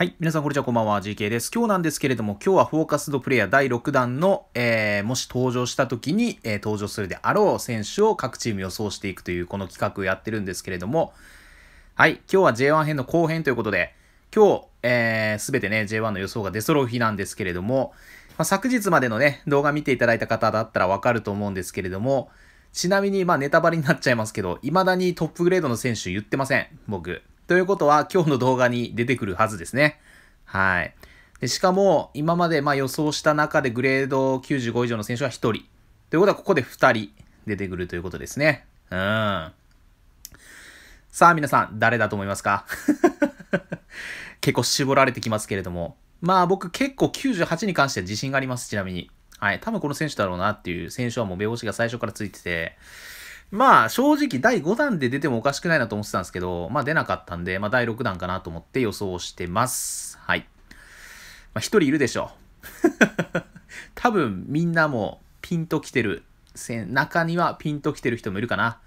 はい。皆さん、こんにちは。こんばんは。GK です。今日なんですけれども、今日はフォーカスドプレイヤー第6弾の、えー、もし登場した時に、えー、登場するであろう選手を各チーム予想していくという、この企画をやってるんですけれども、はい。今日は J1 編の後編ということで、今日、えー、すべてね、J1 の予想が出揃う日なんですけれども、まあ、昨日までのね、動画見ていただいた方だったらわかると思うんですけれども、ちなみに、まあ、ネタバレになっちゃいますけど、未だにトップグレードの選手言ってません。僕。ということは、今日の動画に出てくるはずですね。はい。でしかも、今までま予想した中でグレード95以上の選手は1人。ということは、ここで2人出てくるということですね。うん。さあ、皆さん、誰だと思いますか 結構絞られてきますけれども。まあ、僕結構98に関しては自信があります、ちなみに。はい。多分この選手だろうなっていう選手はもう目星が最初からついてて、まあ正直第5弾で出てもおかしくないなと思ってたんですけど、まあ出なかったんで、まあ第6弾かなと思って予想してます。はい。まあ一人いるでしょう。多分みんなもピンと来てる。中にはピンと来てる人もいるかな。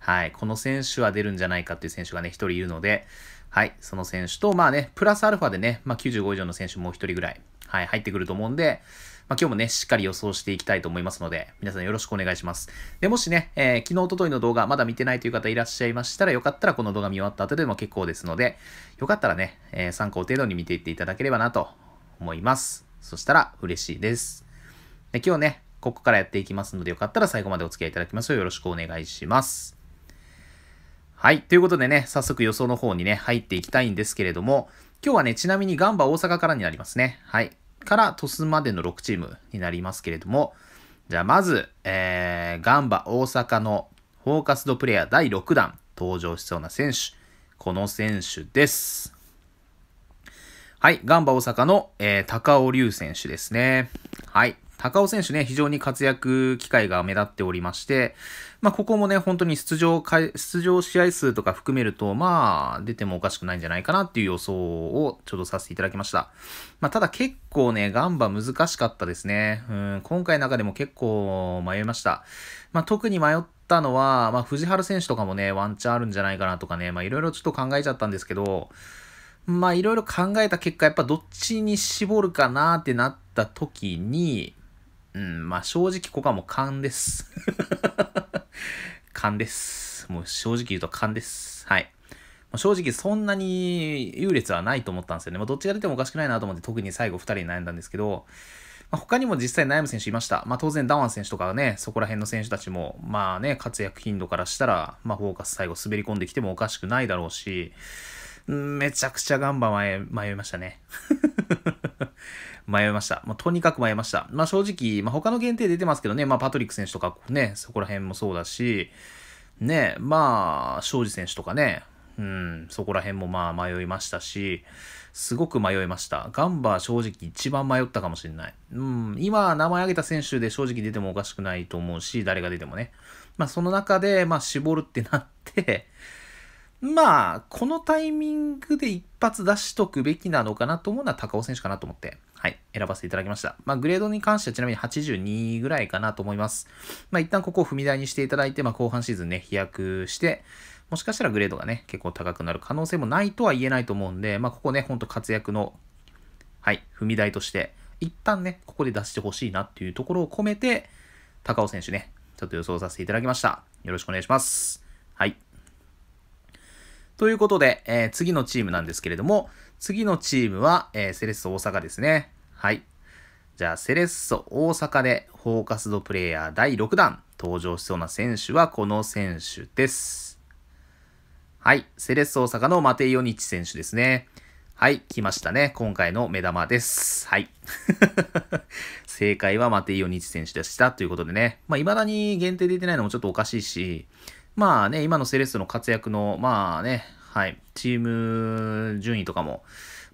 はい。この選手は出るんじゃないかっていう選手がね、一人いるので、はい。その選手と、まあね、プラスアルファでね、まあ95以上の選手もう一人ぐらい、はい、入ってくると思うんで、まあ、今日もね、しっかり予想していきたいと思いますので、皆さんよろしくお願いします。で、もしね、えー、昨日、おとといの動画、まだ見てないという方いらっしゃいましたら、よかったらこの動画見終わった後でも結構ですので、よかったらね、えー、参考程度に見ていっていただければなと思います。そしたら嬉しいです。で今日ね、ここからやっていきますので、よかったら最後までお付き合いいただきましょうよろしくお願いします。はい。ということでね、早速予想の方にね、入っていきたいんですけれども、今日はね、ちなみにガンバ大阪からになりますね。はい。から鳥栖までの6チームになりますけれども、じゃあまず、えー、ガンバ大阪のフォーカスドプレイヤー第6弾登場しそうな選手、この選手です。はい、ガンバ大阪の、えー、高尾龍選手ですね。はい。高尾選手ね、非常に活躍機会が目立っておりまして、まあ、ここもね、本当に出場か、出場試合数とか含めると、まあ、出てもおかしくないんじゃないかなっていう予想をちょっとさせていただきました。まあ、ただ結構ね、ガンバ難しかったですね。うん、今回の中でも結構迷いました。まあ、特に迷ったのは、まあ、藤原選手とかもね、ワンチャンあるんじゃないかなとかね、まあ、いろいろちょっと考えちゃったんですけど、まあいろいろ考えた結果、やっぱどっちに絞るかなってなった時に、うん、まあ正直ここはもう勘です。勘です。もう正直言うと勘です。はい。正直そんなに優劣はないと思ったんですよね。まあ、どっちが出てもおかしくないなと思って特に最後2人に悩んだんですけど、まあ、他にも実際悩む選手いました。まあ、当然ダワン選手とかね、そこら辺の選手たちも、まあね、活躍頻度からしたら、まあ、フォーカス最後滑り込んできてもおかしくないだろうし、めちゃくちゃガンバ迷いましたね。迷いました。まあ、とにかく迷いました。まあ、正直、まあ、他の限定出てますけどね、まあ、パトリック選手とかね、そこら辺もそうだし、ね、まあ、庄司選手とかね、うん、そこら辺もまあ迷いましたし、すごく迷いました。ガンバ正直一番迷ったかもしれない。うん、今名前挙げた選手で正直出てもおかしくないと思うし、誰が出てもね。まあその中で、まあ絞るってなってまあ、このタイミングで一発出しとくべきなのかなと思うのは高尾選手かなと思って。はい、選ばせていただきました。まあ、グレードに関してはちなみに82ぐらいかなと思います。まあ、一旦ここを踏み台にしていただいて、まあ、後半シーズンね、飛躍して、もしかしたらグレードがね、結構高くなる可能性もないとは言えないと思うんで、まあ、ここね、ほんと活躍の、はい、踏み台として、一旦ね、ここで出してほしいなっていうところを込めて、高尾選手ね、ちょっと予想させていただきました。よろしくお願いします。はい。ということで、えー、次のチームなんですけれども、次のチームは、えー、セレッソ大阪ですね。はい。じゃあ、セレッソ大阪でフォーカスドプレイヤー第6弾登場しそうな選手はこの選手です。はい。セレッソ大阪のマテイオニッチ選手ですね。はい。来ましたね。今回の目玉です。はい。正解はマテイオニッチ選手でした。ということでね。まあ、未だに限定出てないのもちょっとおかしいし、まあね、今のセレッソの活躍の、まあね、はい、チーム順位とかも、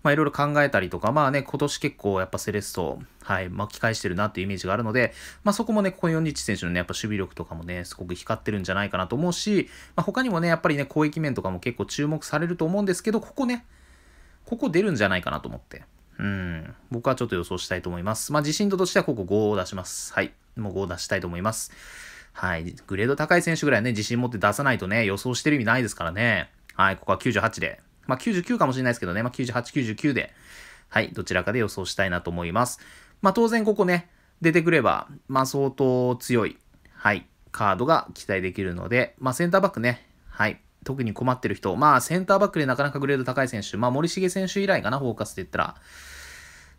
まあいろいろ考えたりとか、まあね、今年結構やっぱセレッソ、はい、巻き返してるなっていうイメージがあるので、まあそこもね、ここ4日選手のね、やっぱ守備力とかもね、すごく光ってるんじゃないかなと思うし、まあ他にもね、やっぱりね、攻撃面とかも結構注目されると思うんですけど、ここね、ここ出るんじゃないかなと思って。うん。僕はちょっと予想したいと思います。まあ、自信度としてはここ5を出します。はい。もう5を出したいと思います。はい。グレード高い選手ぐらいね、自信持って出さないとね、予想してる意味ないですからね。はい。ここは98でまあ、99かもしれないですけどね、まあ、98、99で、はい、どちらかで予想したいなと思います。まあ、当然ここね、出てくれば、まあ、相当強い、はい、カードが期待できるので、まあ、センターバックね、はい、特に困ってる人、まあ、センターバックでなかなかグレード高い選手、まあ、森重選手以来かな、フォーカスで言ったら、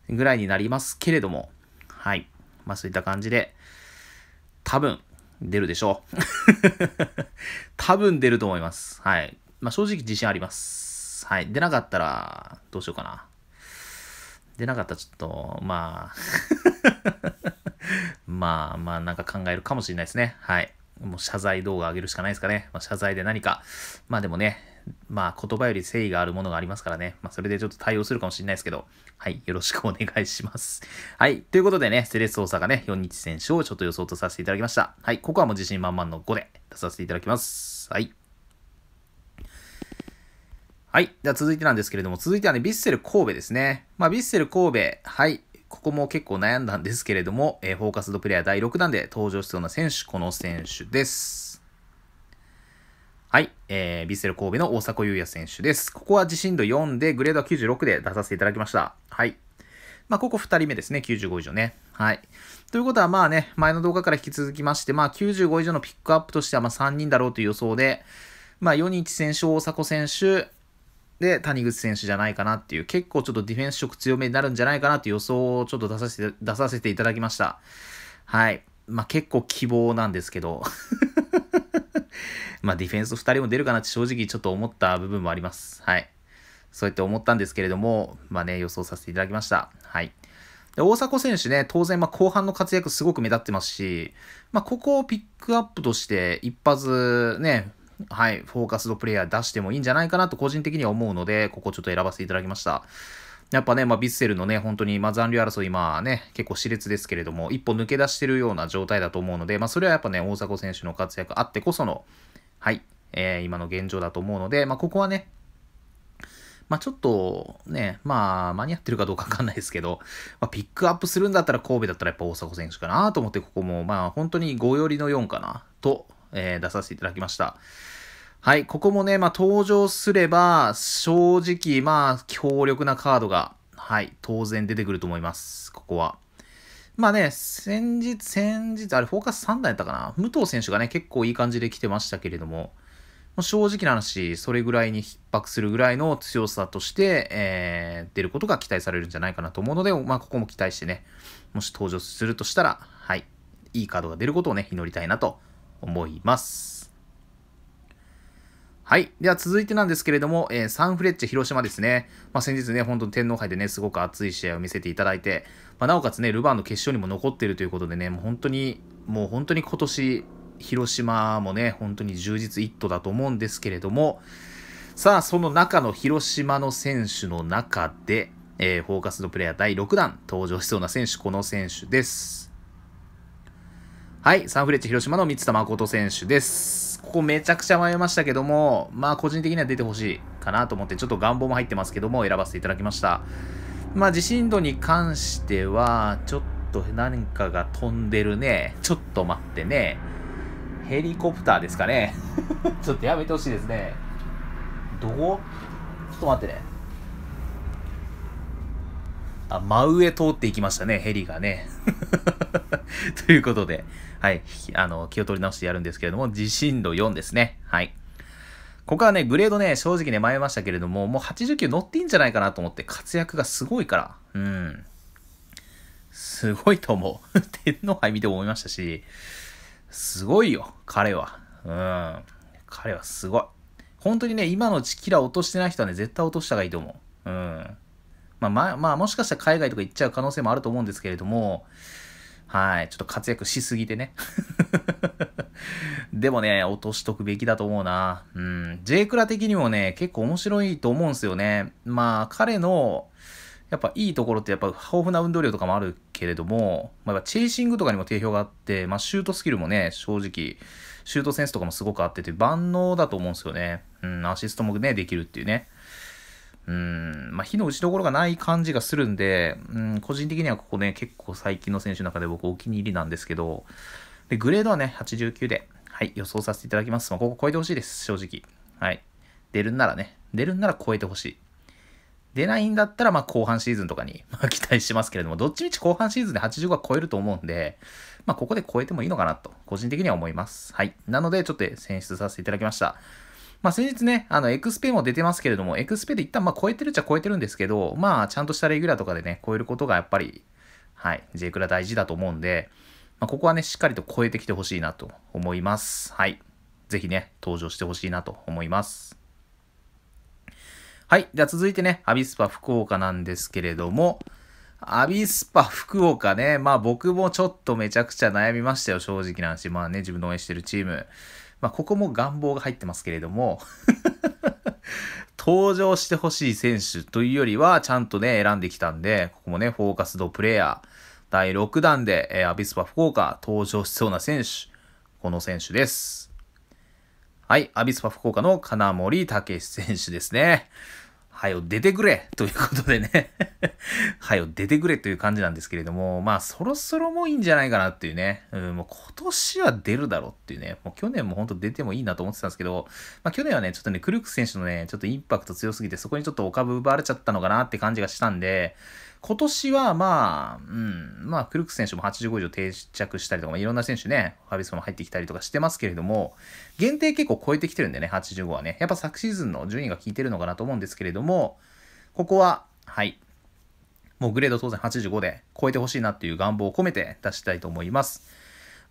ぐらいになりますけれども、はい、まあ、そういった感じで、多分、出るでしょう。多分出ると思います。はい。まあ、正直自信あります。。はい。出なかったら、どうしようかな。出なかったらちょっと、まあ まあまあなんか考えるかもしれないですね。はい。もう謝罪動画上げるしかないですかね。まあ、謝罪で何か。まあでもね、まあ言葉より誠意があるものがありますからね。まあそれでちょっと対応するかもしれないですけど。はい。よろしくお願いします。はい。ということでね、セレッソ大阪ね、4日選手をちょっと予想とさせていただきました。はい。ここはもう自信満々の5で出させていただきます。はい。はい。では続いてなんですけれども、続いてはね、ヴィッセル神戸ですね。まあ、ヴィッセル神戸、はい。ここも結構悩んだんですけれども、えー、フォーカスドプレイヤー第6弾で登場しそうな選手、この選手です。はい。えー、ヴィッセル神戸の大迫勇也選手です。ここは自信度4で、グレードは96で出させていただきました。はい。まあ、ここ2人目ですね。95以上ね。はい。ということは、まあね、前の動画から引き続きまして、まあ、95以上のピックアップとしては、ま3人だろうという予想で、まあ、4人1選手、大迫選手、で、谷口選手じゃないかなっていう、結構ちょっとディフェンス色強めになるんじゃないかなっていう予想をちょっと出させて、出させていただきました。はい。まあ、結構希望なんですけど まあ、ディフェンス2人も出るかなって正直ちょっと思った部分もあります。はい。そうやって思ったんですけれども、まあね、予想させていただきました。はい。で、大迫選手ね、当然、ま後半の活躍すごく目立ってますし、まあ、ここをピックアップとして、一発ね、はい、フォーカスドプレイヤー出してもいいんじゃないかなと個人的には思うので、ここちょっと選ばせていただきました。やっぱね、まあ、ビッセルのね、本当に、まあ、残留争い、まあね、結構熾烈ですけれども、一歩抜け出してるような状態だと思うので、まあ、それはやっぱね、大迫選手の活躍あってこその、はい、えー、今の現状だと思うので、まあ、ここはね、まあ、ちょっとね、まあ、間に合ってるかどうかわかんないですけど、まあ、ピックアップするんだったら神戸だったらやっぱ大迫選手かなと思って、ここも、まあ、本当に5寄りの4かなと、えー、出させていただきました。はい、ここもね、まあ、登場すれば、正直、まあ、強力なカードが、はい、当然出てくると思います、ここは。まあね、先日、先日、あれ、フォーカス3段やったかな。武藤選手がね、結構いい感じで来てましたけれども、も正直な話、それぐらいに逼迫するぐらいの強さとして、えー、出ることが期待されるんじゃないかなと思うので、まあ、ここも期待してね、もし登場するとしたら、はい、いいカードが出ることをね、祈りたいなと思います。はい。では続いてなんですけれども、えー、サンフレッチェ広島ですね。まあ、先日ね、本当に天皇杯でね、すごく熱い試合を見せていただいて、まあ、なおかつね、ルヴァンの決勝にも残っているということでね、もう本当に、もう本当に今年、広島もね、本当に充実一途だと思うんですけれども、さあ、その中の広島の選手の中で、えー、フォーカスのプレイヤー第6弾登場しそうな選手、この選手です。はい、サンフレッチェ広島の三田誠選手です。ここめちゃくちゃ迷いましたけども、まあ個人的には出てほしいかなと思って、ちょっと願望も入ってますけども、選ばせていただきました。まあ地震度に関しては、ちょっと何かが飛んでるね。ちょっと待ってね。ヘリコプターですかね。ちょっとやめてほしいですね。どこちょっと待ってね。あ、真上通っていきましたね、ヘリがね。ということで、はい、あの、気を取り直してやるんですけれども、地震度4ですね。はい。ここはね、グレードね、正直ね、迷いましたけれども、もう89乗っていいんじゃないかなと思って、活躍がすごいから、うん。すごいと思う。天皇杯見て思いましたし、すごいよ、彼は。うん。彼はすごい。本当にね、今のチキラ落としてない人はね、絶対落とした方がいいと思う。うん。まあ、まあ、もしかしたら海外とか行っちゃう可能性もあると思うんですけれども、はい。ちょっと活躍しすぎてね。でもね、落としとくべきだと思うな。うん。J クラ的にもね、結構面白いと思うんすよね。まあ、彼の、やっぱいいところってやっぱ豊富な運動量とかもあるけれども、まあ、チェイシングとかにも定評があって、まあ、シュートスキルもね、正直、シュートセンスとかもすごくあってて、万能だと思うんですよね。うん、アシストもね、できるっていうね。うん、まあ、火の打ちどころがない感じがするんで、うん、個人的にはここね、結構最近の選手の中で僕お気に入りなんですけど、で、グレードはね、89で、はい、予想させていただきます。まあ、ここ超えてほしいです、正直。はい。出るんならね、出るんなら超えてほしい。出ないんだったら、まあ、後半シーズンとかに 期待しますけれども、どっちみち後半シーズンで85は超えると思うんで、まあ、ここで超えてもいいのかなと、個人的には思います。はい。なので、ちょっと選出させていただきました。まあ、先日ね、あの、エクスペも出てますけれども、エクスペで一旦、まあ、超えてるっちゃ超えてるんですけど、まあ、ちゃんとしたレギュラーとかでね、超えることがやっぱり、はい、J クラ大事だと思うんで、まあ、ここはね、しっかりと超えてきてほしいなと思います。はい。ぜひね、登場してほしいなと思います。はい。では続いてね、アビスパ福岡なんですけれども、アビスパ福岡ね、まあ僕もちょっとめちゃくちゃ悩みましたよ、正直な話。まあね、自分の応援してるチーム。まあ、ここも願望が入ってますけれども 登場してほしい選手というよりは、ちゃんとね、選んできたんで、ここもね、フォーカスドプレイヤー、第6弾で、えー、アビスパ福岡登場しそうな選手、この選手です。はい、アビスパ福岡の金森武選手ですね。はよ出てくれ ということでねは よ出てくれという感じなんですけれども、まあそろそろもういいんじゃないかなっていうね、うん、もう今年は出るだろうっていうね、もう去年も本当出てもいいなと思ってたんですけど、まあ去年はね、ちょっとね、クルーク選手のね、ちょっとインパクト強すぎて、そこにちょっとお株奪われちゃったのかなって感じがしたんで、今年はまあ、うん、まあ、クルク選手も85以上定着したりとか、まあ、いろんな選手ね、ファビスコも入ってきたりとかしてますけれども、限定結構超えてきてるんでね、85はね。やっぱ昨シーズンの順位が効いてるのかなと思うんですけれども、ここは、はい、もうグレード当然85で超えてほしいなっていう願望を込めて出したいと思います。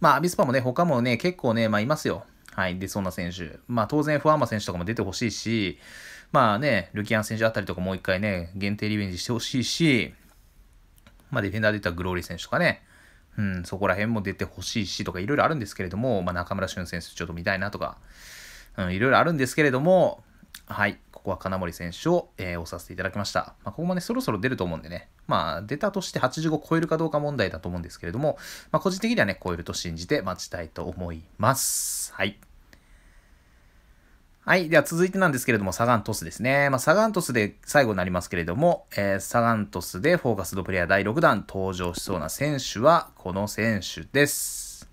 まあ、アビスパもね、他もね、結構ね、まあ、いますよ。はい、出そうな選手。まあ、当然、ファーマ選手とかも出てほしいし、まあね、ルキアン選手あたりとかもう一回ね、限定リベンジしてほしいし、まあ、ディフェンダーで言ったらグローリー選手とかね、うん、そこら辺も出てほしいしとかいろいろあるんですけれども、まあ、中村俊選手ちょっと見たいなとか、いろいろあるんですけれども、はい、ここは金森選手を、えー、押させていただきました。まあ、ここもね、そろそろ出ると思うんでね、まあ、出たとして85超えるかどうか問題だと思うんですけれども、まあ、個人的にはね、超えると信じて待ちたいと思います。はい。はい。では続いてなんですけれども、サガントスですね。まあ、サガントスで最後になりますけれども、えー、サガントスでフォーカスドプレイヤー第6弾登場しそうな選手はこの選手です。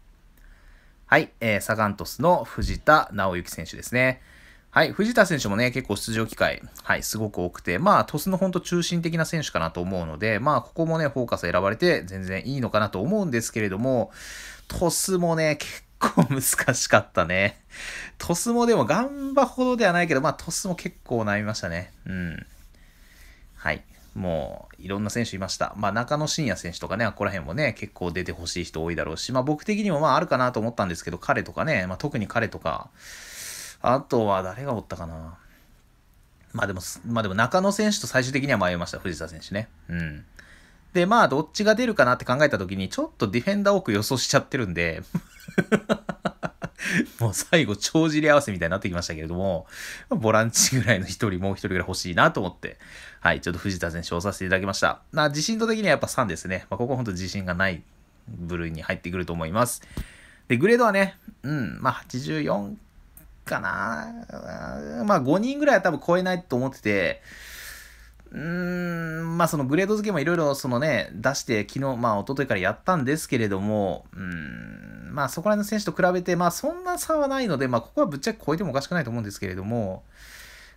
はい。えー、サガントスの藤田直之選手ですね。はい。藤田選手もね、結構出場機会、はい、すごく多くて、まあ、トスの本当中心的な選手かなと思うので、まあ、ここもね、フォーカス選ばれて全然いいのかなと思うんですけれども、トスもね、結構難しかったね。トスもでもガンバほどではないけど、まあトスも結構悩みましたね。うん。はい。もういろんな選手いました。まあ、中野伸也選手とかね、ここら辺もね、結構出てほしい人多いだろうし、まあ、僕的にもまああるかなと思ったんですけど、彼とかね、まあ、特に彼とか、あとは誰がおったかな。まあでも、まあでも中野選手と最終的には迷いました、藤田選手ね。うん。で、まあ、どっちが出るかなって考えた時に、ちょっとディフェンダー多く予想しちゃってるんで もう最後、帳尻合わせみたいになってきましたけれども、ボランチぐらいの一人、もう一人ぐらい欲しいなと思って、はい、ちょっと藤田選手をさせていただきました。まあ、自信度的にはやっぱ3ですね。まあ、ここ本当自信がない部類に入ってくると思います。で、グレードはね、うん、まあ、84かな。まあ、5人ぐらいは多分超えないと思ってて、うーん、まあそのグレード付けもいろいろそのね、出して昨日、まあ一昨日からやったんですけれども、うん、まあそこら辺の選手と比べて、まあそんな差はないので、まあここはぶっちゃけ超えてもおかしくないと思うんですけれども、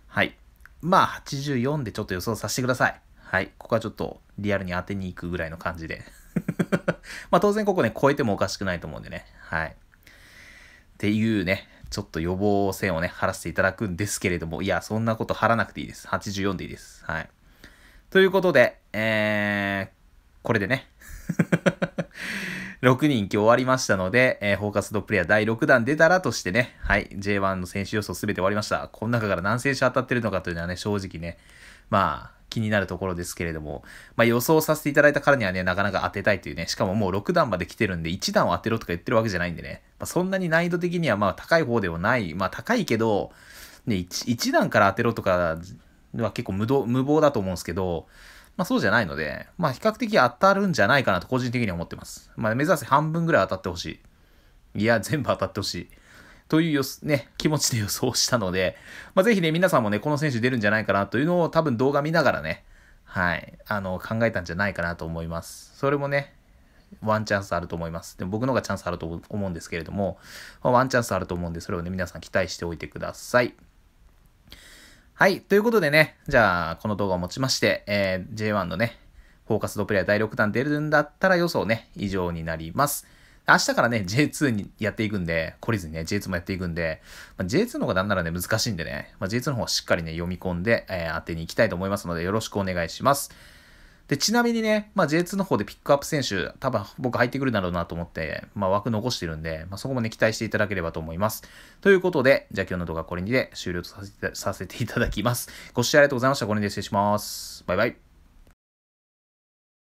はい。まあ84でちょっと予想させてください。はい。ここはちょっとリアルに当てに行くぐらいの感じで。まあ当然ここね、超えてもおかしくないと思うんでね。はい。っていうね、ちょっと予防線をね、張らせていただくんですけれども、いや、そんなこと張らなくていいです。84でいいです。はい。ということで、えー、これでね。6 人今日終わりましたので、えー、フォーカスドプレイヤー第6弾出たらとしてね、はい、J1 の選手予想すべて終わりました。この中から何選手当たってるのかというのはね、正直ね、まあ、気になるところですけれども、まあ予想させていただいたからにはね、なかなか当てたいというね、しかももう6弾まで来てるんで、1弾を当てろとか言ってるわけじゃないんでね、まあ、そんなに難易度的にはまあ高い方ではない、まあ高いけど、ね1、1弾から当てろとかは結構無無謀だと思うんですけど、まあそうじゃないので、まあ比較的当たるんじゃないかなと個人的には思ってます。まあ目指せ半分ぐらい当たってほしい。いや、全部当たってほしい。というよね、気持ちで予想したので、まあ、ぜひね、皆さんもね、この選手出るんじゃないかなというのを多分動画見ながらね、はい、あの、考えたんじゃないかなと思います。それもね、ワンチャンスあると思います。でも僕の方がチャンスあると思うんですけれども、ワンチャンスあると思うんで、それをね、皆さん期待しておいてください。はい。ということでね、じゃあ、この動画をもちまして、えー、J1 のね、フォーカスドプレイヤー第6弾出るんだったら予想ね、以上になります。明日からね、J2 にやっていくんで、懲りずにね、J2 もやっていくんで、まあ、J2 の方がなんならね、難しいんでね、まあ、J2 の方はしっかりね、読み込んで、えー、当てに行きたいと思いますので、よろしくお願いします。で、ちなみにね、まあ、J2 の方でピックアップ選手、多分僕入ってくるだろうなと思って、まあ、枠残してるんで、まあ、そこもね、期待していただければと思います。ということで、じゃあ今日の動画はこれにて終了とさせていただきます。ご視聴ありがとうございました。これにで失礼します。バイバイ。